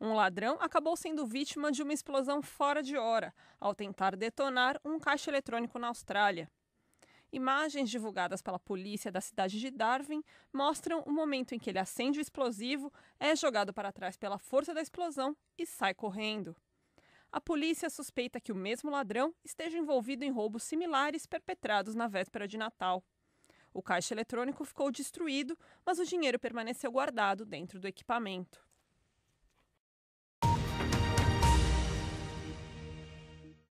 Um ladrão acabou sendo vítima de uma explosão fora de hora ao tentar detonar um caixa eletrônico na Austrália. Imagens divulgadas pela polícia da cidade de Darwin mostram o momento em que ele acende o explosivo, é jogado para trás pela força da explosão e sai correndo. A polícia suspeita que o mesmo ladrão esteja envolvido em roubos similares perpetrados na véspera de Natal. O caixa eletrônico ficou destruído, mas o dinheiro permaneceu guardado dentro do equipamento.